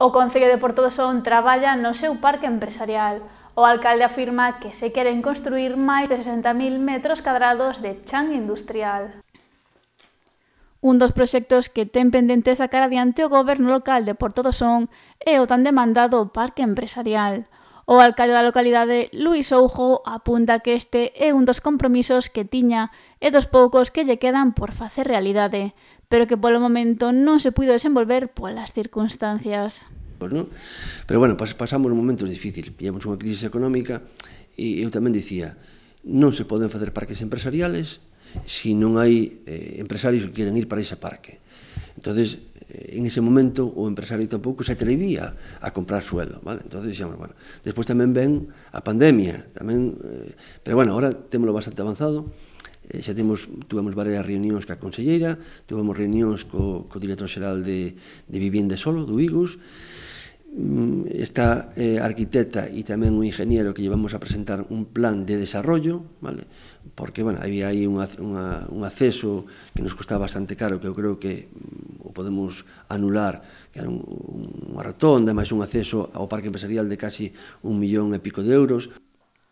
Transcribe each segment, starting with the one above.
O Concello de Porto do Son traballa no seu parque empresarial. O alcalde afirma que se queren construir máis de 60.000 metros cadrados de chan industrial. Un dos proxectos que ten pendente sacar adiante o goberno local de Porto do Son é o tan demandado parque empresarial. O alcalde da localidade, Luis Oujo, apunta que este é un dos compromisos que tiña e dos poucos que lle quedan por facer realidade, pero que polo momento non se puido desenvolver polas circunstancias. Pois ¿no? Pero bueno, pas pasamos momentos difíciles, pillamos unha crise económica e eu tamén dicía, non se poden facer parques empresariales se si non hai eh, empresarios que queren ir para ese parque. Entonces, en ese momento o empresario tampouco se atrevía a comprar suelo, vale? Entonces dixemos, bueno, despois tamén ven a pandemia, tamén eh, pero bueno, ahora témolo bastante avanzado. Eh, xa temos, tuvemos varias reunións ca conselleira, tuvemos reunións co, co director xeral de, de Vivienda Solo, do IGUS, mm, está eh, arquitecta e tamén un ingeniero que llevamos a presentar un plan de desarrollo, vale? porque bueno, había aí un, un, un acceso que nos costaba bastante caro, que eu creo que mm, o podemos anular, que era un, unha rotonda, máis un acceso ao parque empresarial de casi un millón e pico de euros.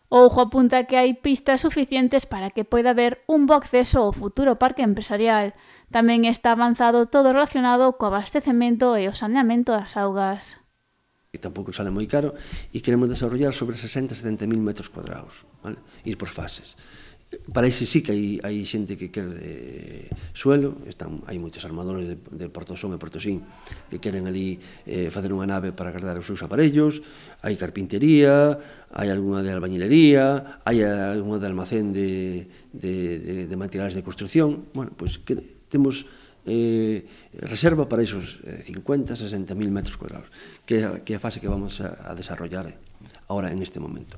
Ojo apunta que hai pistas suficientes para que poida haber un bo acceso ao futuro parque empresarial. Tamén está avanzado todo relacionado co abastecemento e o saneamento das augas. E tampouco sale moi caro, e queremos desarrollar sobre 60 mil metros cuadrados, vale? ir por fases para ese sí que hai, hai xente que quer de suelo, están, hai moitos armadores de, de Son e Portosín que queren ali eh, facer unha nave para guardar os seus aparellos, hai carpintería, hai algunha de albañilería, hai algunha de almacén de, de, de, de materiales de construcción, bueno, pois que temos eh, reserva para esos eh, 50, 60 mil metros cuadrados, que, que é a fase que vamos a, a desarrollar eh, ahora en este momento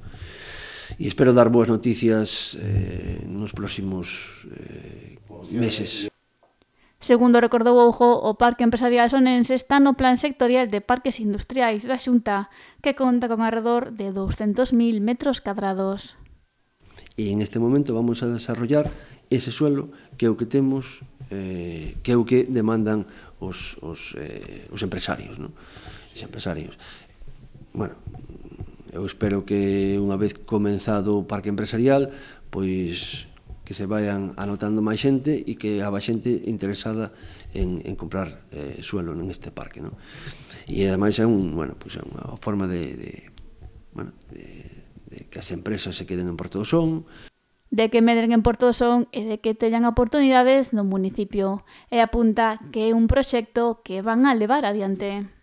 e espero dar boas noticias eh, nos próximos eh, meses. Segundo recordou Ojo, o Parque Empresarial Sonense está no Plan Sectorial de Parques Industriais da Xunta, que conta con alrededor de 200.000 metros cadrados. E en este momento vamos a desarrollar ese suelo que é o que temos, eh, que é o que demandan os, os, eh, os empresarios. ¿no? Os empresarios. Bueno, Eu espero que unha vez comenzado o parque empresarial, pois que se vayan anotando máis xente e que haba xente interesada en, en comprar eh, suelo en este parque. Non? E ademais é, un, bueno, pois é unha forma de, de, bueno, de, de que as empresas se queden en Porto do Son, de que medren en Porto do Son e de que teñan oportunidades no municipio. E apunta que é un proxecto que van a levar adiante.